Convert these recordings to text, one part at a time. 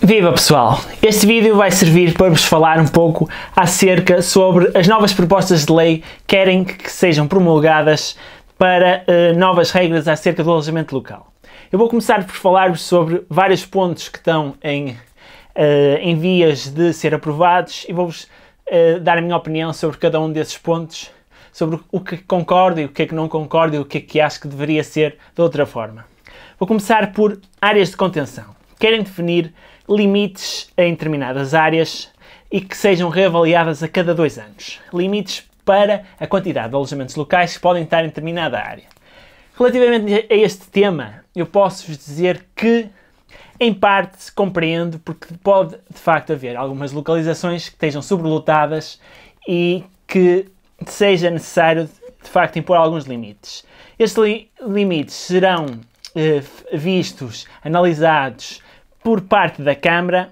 Viva pessoal! Este vídeo vai servir para vos falar um pouco acerca sobre as novas propostas de lei que querem que sejam promulgadas para eh, novas regras acerca do alojamento local. Eu vou começar por falar-vos sobre vários pontos que estão em, eh, em vias de ser aprovados e vou-vos eh, dar a minha opinião sobre cada um desses pontos, sobre o que concordo e o que é que não concordo e o que é que acho que deveria ser de outra forma. Vou começar por áreas de contenção. Querem definir limites em determinadas áreas e que sejam reavaliadas a cada dois anos. Limites para a quantidade de alojamentos locais que podem estar em determinada área. Relativamente a este tema, eu posso-vos dizer que, em parte, compreendo, porque pode de facto haver algumas localizações que estejam sobrelotadas e que seja necessário de facto impor alguns limites. Estes li limites serão eh, vistos, analisados por parte da Câmara.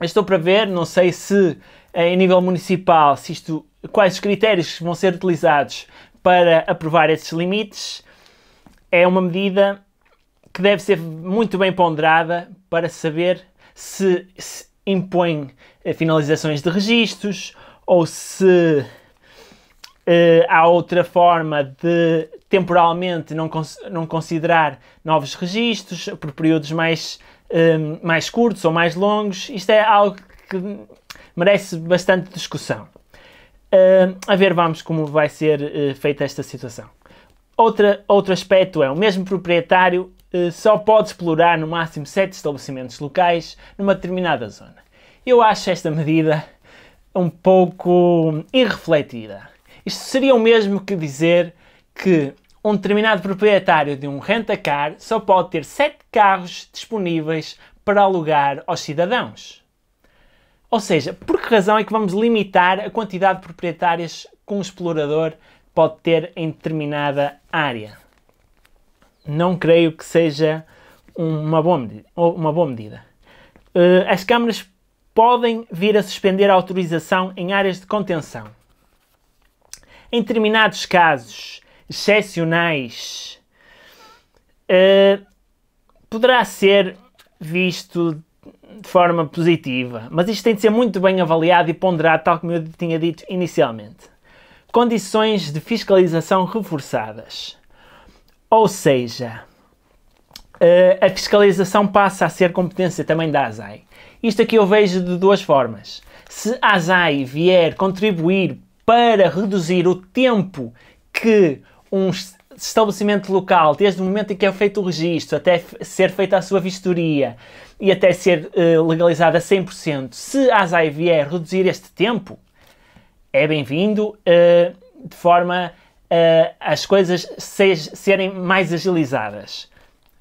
Estou para ver, não sei se eh, em nível municipal, se isto, quais os critérios vão ser utilizados para aprovar esses limites. É uma medida que deve ser muito bem ponderada para saber se, se impõe eh, finalizações de registros ou se eh, há outra forma de temporalmente não, cons não considerar novos registros por períodos mais Hum, mais curtos ou mais longos, isto é algo que merece bastante discussão. Uh, a ver, vamos como vai ser uh, feita esta situação. Outra, outro aspecto é o mesmo proprietário uh, só pode explorar no máximo 7 estabelecimentos locais numa determinada zona. Eu acho esta medida um pouco irrefletida. Isto seria o mesmo que dizer que um determinado proprietário de um rent-a-car só pode ter sete carros disponíveis para alugar aos cidadãos. Ou seja, por que razão é que vamos limitar a quantidade de proprietários que um explorador pode ter em determinada área? Não creio que seja uma boa medida. Uma boa medida. Eh, as câmaras podem vir a suspender a autorização em áreas de contenção. Em determinados casos, excepcionais uh, poderá ser visto de forma positiva, mas isto tem de ser muito bem avaliado e ponderado, tal como eu tinha dito inicialmente. Condições de fiscalização reforçadas. Ou seja, eh, a fiscalização passa a ser competência também da ASAI. Isto aqui eu vejo de duas formas. Se a ASAI vier contribuir para reduzir o tempo que um estabelecimento local, desde o momento em que é feito o registro, até ser feita a sua vistoria e até ser uh, legalizada 100%, se a ASAI vier reduzir este tempo, é bem-vindo, uh, de forma uh, as coisas se, serem mais agilizadas.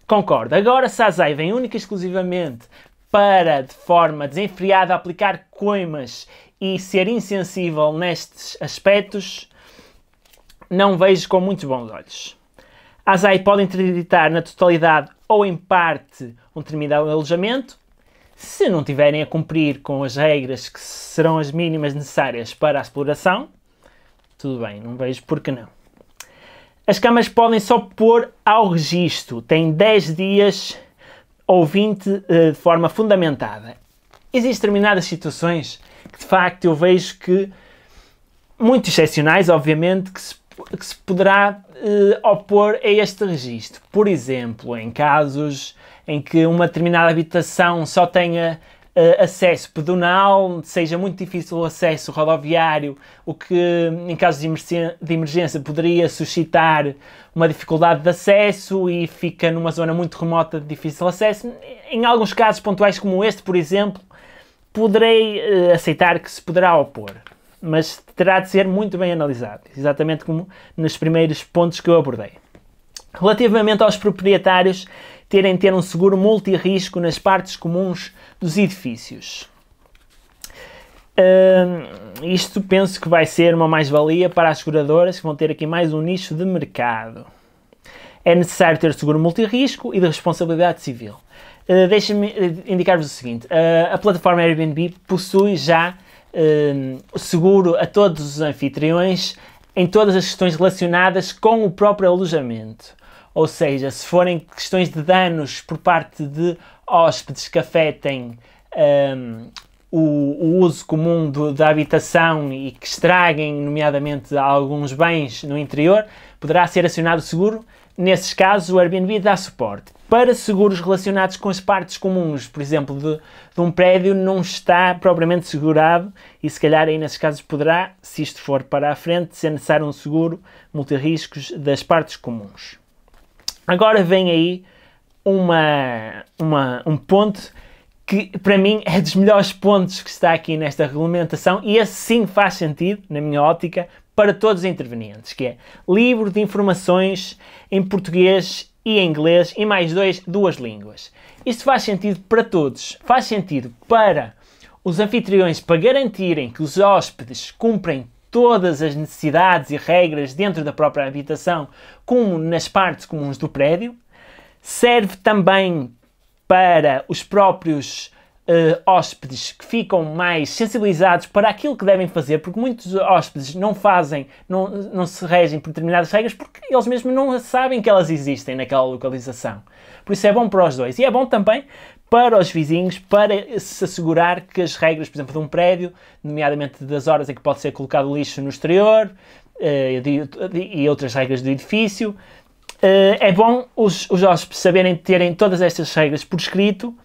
Concordo. Agora, se a ASAI vem única e exclusivamente para, de forma desenfreada, aplicar coimas e ser insensível nestes aspectos, não vejo com muitos bons olhos. As AI podem interditar na totalidade ou em parte um determinado alojamento, se não tiverem a cumprir com as regras que serão as mínimas necessárias para a exploração, tudo bem, não vejo porquê não. As câmaras podem só pôr ao registro, têm 10 dias ou 20 eh, de forma fundamentada. Existem determinadas situações que de facto eu vejo que, muito excepcionais, obviamente, que se que se poderá eh, opor a este registro. Por exemplo, em casos em que uma determinada habitação só tenha eh, acesso pedonal, seja muito difícil o acesso rodoviário, o que em casos de emergência, de emergência poderia suscitar uma dificuldade de acesso e fica numa zona muito remota de difícil acesso. Em alguns casos pontuais como este, por exemplo, poderei eh, aceitar que se poderá opor mas terá de ser muito bem analisado, exatamente como nos primeiros pontos que eu abordei. Relativamente aos proprietários terem de ter um seguro multirrisco nas partes comuns dos edifícios. Uh, isto penso que vai ser uma mais-valia para as seguradoras que vão ter aqui mais um nicho de mercado. É necessário ter seguro multirrisco e de responsabilidade civil. Uh, eh, Deixem-me eh, indicar-vos o seguinte: uh, a plataforma Airbnb possui já Ehm, seguro a todos os anfitriões em todas as questões relacionadas com o próprio alojamento. Ou seja, se forem questões de danos por parte de hóspedes que afetem um, ehm, o, o, uso comum do, da habitação e que estraguem, nomeadamente, alguns bens no interior, poderá ser acionado o seguro. Nesses casos, o Airbnb dá suporte para seguros relacionados com as partes comuns, por exemplo, de, de, um prédio, não está propriamente segurado e, se calhar, aí nesses casos poderá, se isto for para a frente, ser necessário um seguro multirriscos das partes comuns. Agora vem aí uma, uma, um ponto que, para mim, é dos melhores pontos que está aqui nesta regulamentação e esse sim faz sentido, na minha ótica, para todos os intervenientes, que é livro de informações em português e inglês e mais dois, duas línguas. Isto faz sentido para todos. Faz sentido para os anfitriões para garantirem que os hóspedes cumprem todas as necessidades e regras dentro da própria habitação, como nas partes comuns do prédio. Serve também para os próprios uh, hóspedes que ficam mais sensibilizados para aquilo que devem fazer, porque muitos hóspedes não fazem, não, não se regem por determinadas regras porque eles mesmos não sabem que elas existem naquela localização. Por isso é bom para os dois. E é bom também para os vizinhos, para se assegurar que as regras, por exemplo, de um prédio, nomeadamente das horas em que pode ser colocado lixo no exterior uh, e outras regras do edifício, uh, é bom os, os hóspedes saberem terem todas estas regras por escrito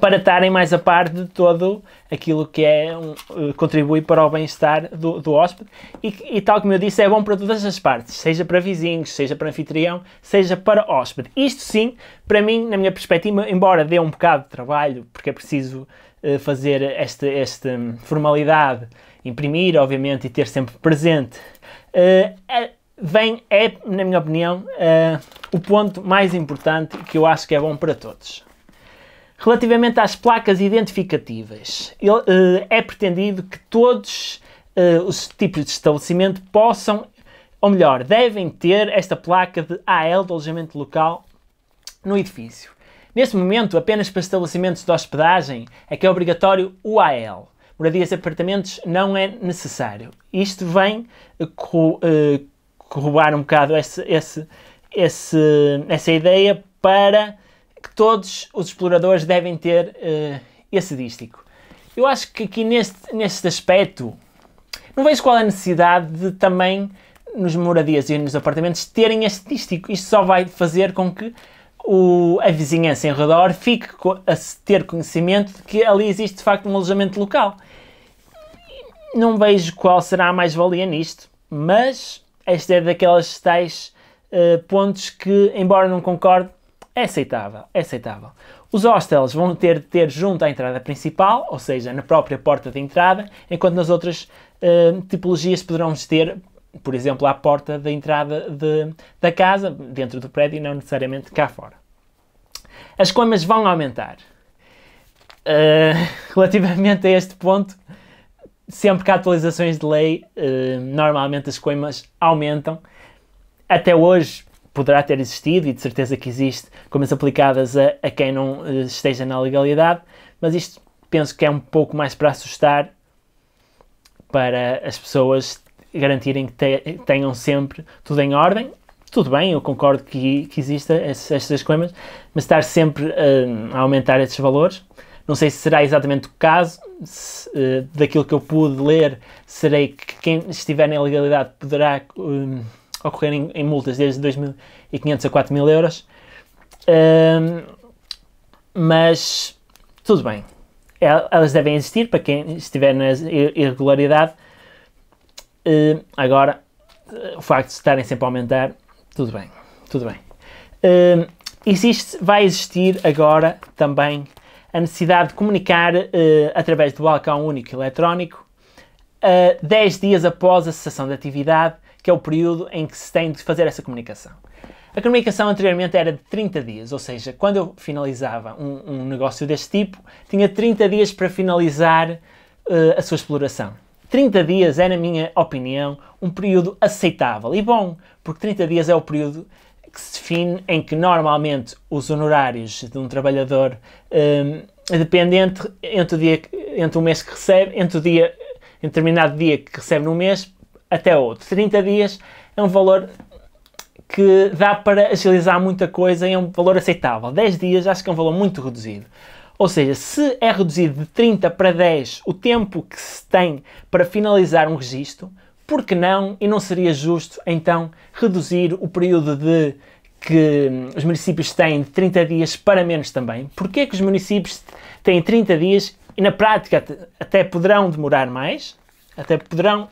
para estarem mais a par de todo aquilo que é um, eh, contribui para o bem-estar do, do hóspede e, e, tal como eu disse é bom para todas as partes seja para vizinhos seja para anfitrião seja para hóspede isto sim para mim na minha perspectiva embora dê um bocado de trabalho porque é preciso uh, fazer esta esta hum, formalidade imprimir obviamente e ter sempre presente uh, é, vem é na minha opinião uh, o ponto mais importante que eu acho que é bom para todos Relativamente às placas identificativas, eh, é pretendido que todos eh, os tipos de estabelecimento possam, ou melhor, devem ter esta placa de AL de alojamento local no edifício. Neste momento, apenas para estabelecimentos de hospedagem é que é obrigatório o AL. Moradias e apartamentos não é necessário. Isto vem eh, corroborar um bocado esse, esse, esse, essa ideia para que todos os exploradores devem ter uh, esse dístico. Eu acho que aqui neste, neste aspecto não vejo qual é a necessidade de também nos moradias e nos apartamentos terem este dístico. Isto só vai fazer com que o, a vizinhança em redor fique a ter conhecimento de que ali existe de facto um alojamento local. Não vejo qual será a mais-valia nisto, mas esta é daquelas tais uh, pontos que, embora não concorde, é aceitável, é aceitável. Os hostels vão ter de ter junto à entrada principal, ou seja, na própria porta de entrada, enquanto nas outras uh, tipologias poderão ter, por exemplo, à porta da entrada de, da casa, dentro do prédio e não necessariamente cá fora. As coimas vão aumentar. Uh, relativamente a este ponto, sempre que há atualizações de lei, uh, normalmente as coimas aumentam. Até hoje, poderá ter existido e de certeza que existe, comas aplicadas a, a quem não eh, esteja na legalidade, mas isto penso que é um pouco mais para assustar para as pessoas garantirem que te, tenham sempre tudo em ordem. Tudo bem, eu concordo que, que existam estas coimas, mas estar sempre uh, a aumentar esses valores. Não sei se será exatamente o caso, se, uh, daquilo que eu pude ler, serei que quem estiver na ilegalidade poderá. Uh, ocorrerem em multas desde 2.500 a 4.000 euros. Um, mas tudo bem, é, elas devem existir para quem estiver na irregularidade. Uh, agora, o facto de estarem sempre a aumentar, tudo bem, tudo bem. Uh, existe, vai existir agora também a necessidade de comunicar uh, através do balcão único eletrónico uh, 10 dias após a cessação da atividade que é o período em que se tem de fazer essa comunicação. A comunicação anteriormente era de 30 dias, ou seja, quando eu finalizava um, um negócio deste tipo, tinha 30 dias para finalizar uh, a sua exploração. 30 dias é, na minha opinião, um período aceitável e bom, porque 30 dias é o período que se define em que normalmente os honorários de um trabalhador um, ehm, é dependente entre o, dia, entre o mês que recebe, entre o dia, em determinado dia que recebe no mês, até outro. 30 dias é um valor que dá para agilizar muita coisa e é um valor aceitável. 10 dias acho que é um valor muito reduzido. Ou seja, se é reduzido de 30 para 10 o tempo que se tem para finalizar um registro, por que não? E não seria justo então reduzir o período de que os municípios têm de 30 dias para menos também? Porquê é que os municípios têm 30 dias e na prática até poderão demorar mais? Até poderão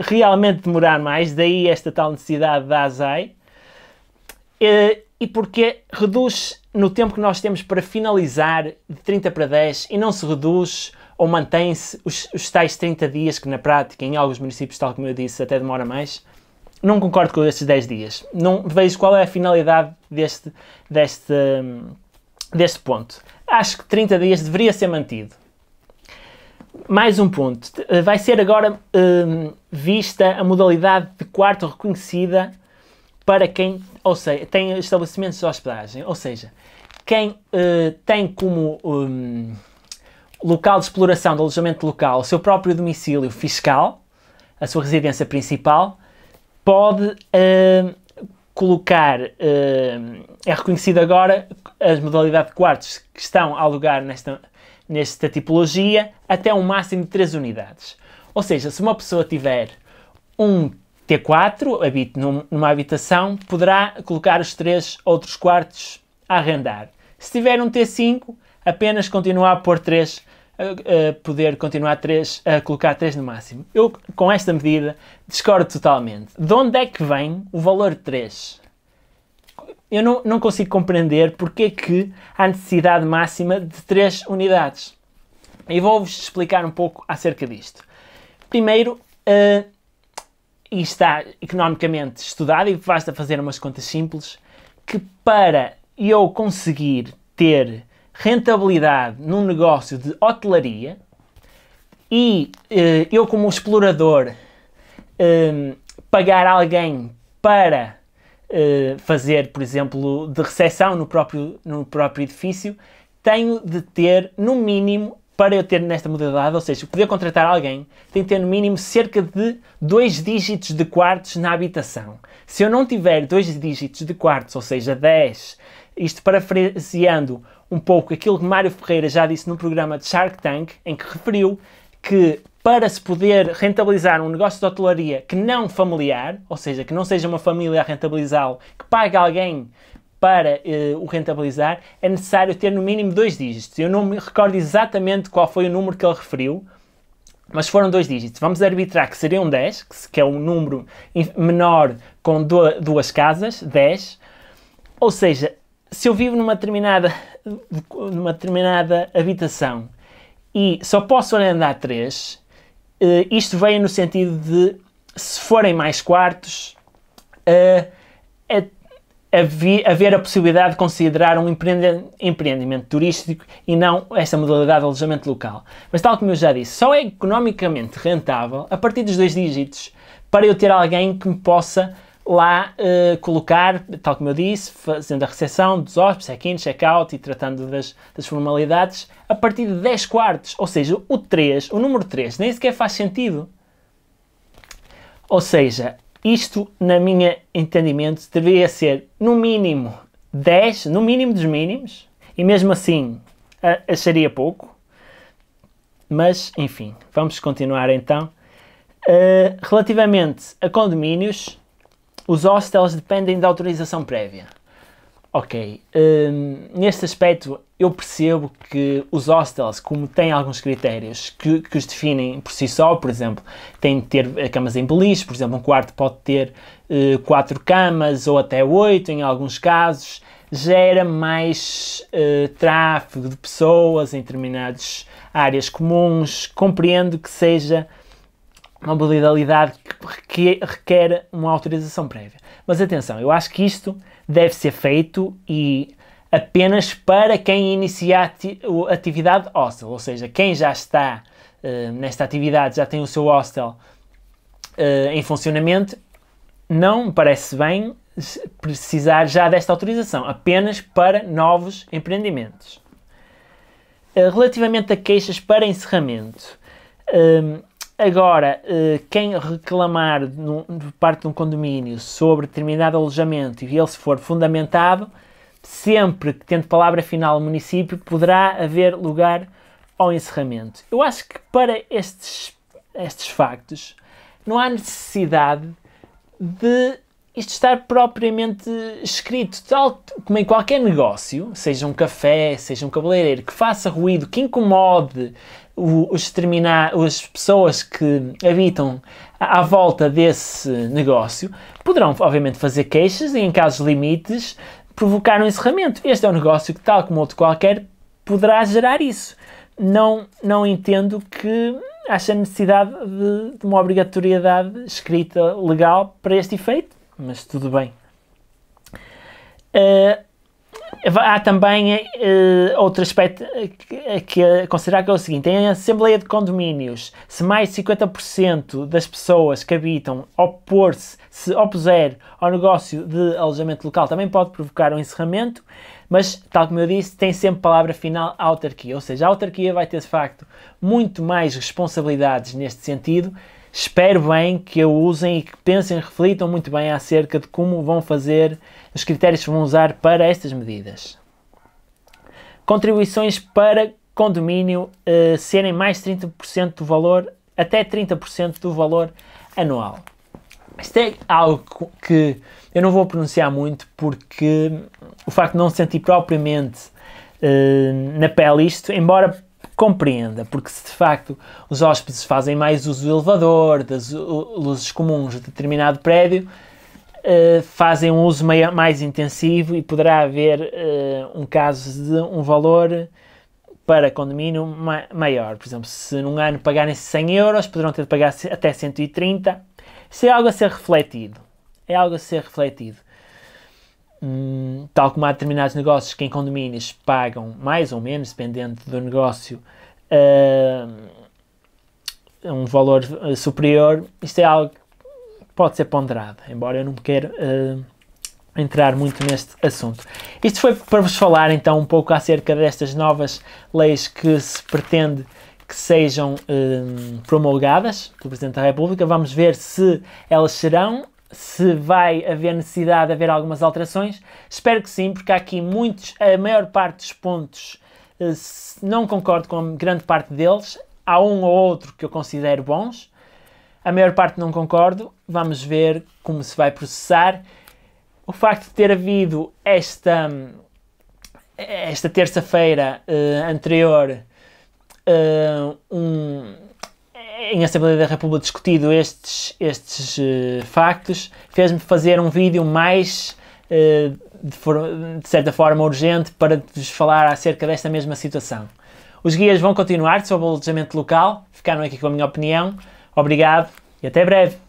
realmente demorar mais, daí esta tal necessidade da ASAI, eh, e porque reduz no tempo que nós temos para finalizar de 30 para 10 e não se reduz ou mantém-se os, os tais 30 dias que na prática, em alguns municípios, tal como eu disse, até demora mais. Não concordo com estes 10 dias. Não vejo qual é a finalidade deste, deste, hum, deste ponto. Acho que 30 dias deveria ser mantido mais um ponto. Eh, vai ser agora um, ehm, vista a modalidade de quarto reconhecida para quem ou seja, tem estabelecimentos de hospedagem. Ou seja, quem uh, tem como um, ehm, local de exploração de alojamento local o seu próprio domicílio fiscal, a sua residência principal, pode uh, colocar, uh, é reconhecido agora, as modalidades de quartos que estão a alugar nesta nesta tipologia até um máximo de 3 unidades. Ou seja, se uma pessoa tiver um T4, habite numa habitação, poderá colocar os três outros quartos a arrendar. Se tiver um T5, apenas continuar a pôr três, poder continuar três, a colocar três no máximo. Eu, com esta medida, discordo totalmente. De onde é que vem o valor 3? eu não, não consigo compreender porque é que há necessidade máxima de 3 unidades. E vou-vos explicar um pouco acerca disto. Primeiro, uh, eh, e está economicamente estudado, e basta fazer umas contas simples, que para eu conseguir ter rentabilidade num negócio de hotelaria e uh, eu, como explorador, eh, pagar alguém para eh, fazer, por exemplo, de recepção no próprio, no próprio edifício, tenho de ter, no mínimo, para eu ter nesta modalidade, ou seja, poder contratar alguém, tem de ter no mínimo cerca de dois dígitos de quartos na habitação. Se eu não tiver dois dígitos de quartos, ou seja, 10, isto parafraseando um pouco aquilo que Mário Ferreira já disse no programa de Shark Tank, em que referiu que para se poder rentabilizar um negócio de hotelaria que não familiar, ou seja, que não seja uma família a rentabilizá-lo, que pague alguém para eh, o rentabilizar, é necessário ter no mínimo dois dígitos. Eu não me recordo exatamente qual foi o número que ele referiu, mas foram dois dígitos. Vamos arbitrar que seria um 10, que é um número menor com duas casas, 10. Ou seja, se eu vivo numa determinada, numa determinada habitação e só posso arrendar 3, Uh, isto veio no sentido de, se forem mais quartos, uh, a, a, haver a possibilidade de considerar um empreende, empreendimento turístico e não esta modalidade de alojamento local. Mas, tal como eu já disse, só é economicamente rentável a partir dos dois dígitos para eu ter alguém que me possa lá uh, colocar, tal como eu disse, fazendo a recepção dos hóspedes, check-in, check-out e tratando das, das, formalidades, a partir de 10 quartos, ou seja, o 3, o número 3, nem sequer faz sentido. Ou seja, isto, na minha entendimento, deveria ser no mínimo 10, no mínimo dos mínimos, e mesmo assim acharia pouco. Mas, enfim, vamos continuar então. Uh, relativamente a condomínios, os hostels dependem da autorização prévia. Ok, um, neste aspecto eu percebo que os hostels, como têm alguns critérios que, que os definem por si só, por exemplo, têm de ter eh, camas em beliche, por exemplo, um quarto pode ter uh, quatro camas ou até oito em alguns casos, gera mais uh, tráfego de pessoas em determinadas áreas comuns. Compreendo que seja uma modalidade que requer uma autorização prévia. Mas atenção, eu acho que isto deve ser feito e apenas para quem inicia a atividade hostel, ou seja, quem já está uh, nesta atividade, já tem o seu hostel uh, em funcionamento, não me parece bem precisar já desta autorização, apenas para novos empreendimentos. Uh, relativamente a queixas para encerramento, Agora, eh, quem reclamar de parte de um condomínio sobre determinado alojamento e ele se for fundamentado, sempre que tendo palavra final o município, poderá haver lugar ao encerramento. Eu acho que para estes, estes factos não há necessidade de isto estar propriamente escrito, tal como em qualquer negócio, seja um café, seja um cabeleireiro, que faça ruído, que incomode, os, terminar, as pessoas que habitam à volta desse negócio poderão, obviamente, fazer queixas e, em casos limites, provocar um encerramento. Este é um negócio que, tal como outro qualquer, poderá gerar isso. Não, não entendo que haja necessidade de, de uma obrigatoriedade escrita legal para este efeito, mas tudo bem. Uh, Há também uh, outro aspecto eh, que, eh, que é considerar que é o seguinte: em Assembleia de Condomínios, se mais de 50% das pessoas que habitam opor-se, se opuser ao negócio de alojamento local, também pode provocar um encerramento, mas, tal como eu disse, tem sempre palavra final a autarquia, ou seja, a autarquia vai ter de facto muito mais responsabilidades neste sentido Espero bem que a usem e que pensem, reflitam muito bem acerca de como vão fazer, os critérios que vão usar para estas medidas. Contribuições para condomínio eh, serem mais 30% do valor, até 30% do valor anual. Isto é algo que eu não vou pronunciar muito porque o facto de não sentir propriamente eh, na pele isto, embora compreenda, porque se de facto os hóspedes fazem mais uso do elevador, das luzes comuns de determinado prédio, eh, fazem um uso mais intensivo e poderá haver eh, um caso de um valor para condomínio maior. Por exemplo, se num ano pagarem 100 euros, poderão ter de pagar até 130. Isso é algo a ser refletido. É algo a ser refletido. Hum, tal como há determinados negócios que em condomínios pagam mais ou menos, dependendo do negócio, uh, um valor uh, superior, isto é algo que pode ser ponderado, embora eu não queira uh, entrar muito neste assunto. Isto foi para vos falar então um pouco acerca destas novas leis que se pretende que sejam promulgadas pelo Presidente da República. Vamos ver se elas serão se vai haver necessidade de haver algumas alterações. Espero que sim, porque há aqui muitos, a maior parte dos pontos eh, não concordo com grande parte deles. Há um ou outro que eu considero bons. A maior parte não concordo. Vamos ver como se vai processar. O facto de ter havido esta, esta terça-feira uh, anterior uh, um, em Assembleia da República discutido estes, estes uh, factos, fez-me fazer um vídeo mais, uh, de, de, certa forma, urgente para vos falar acerca desta mesma situação. Os guias vão continuar sobre o alojamento local, ficaram aqui com a minha opinião. Obrigado e até breve!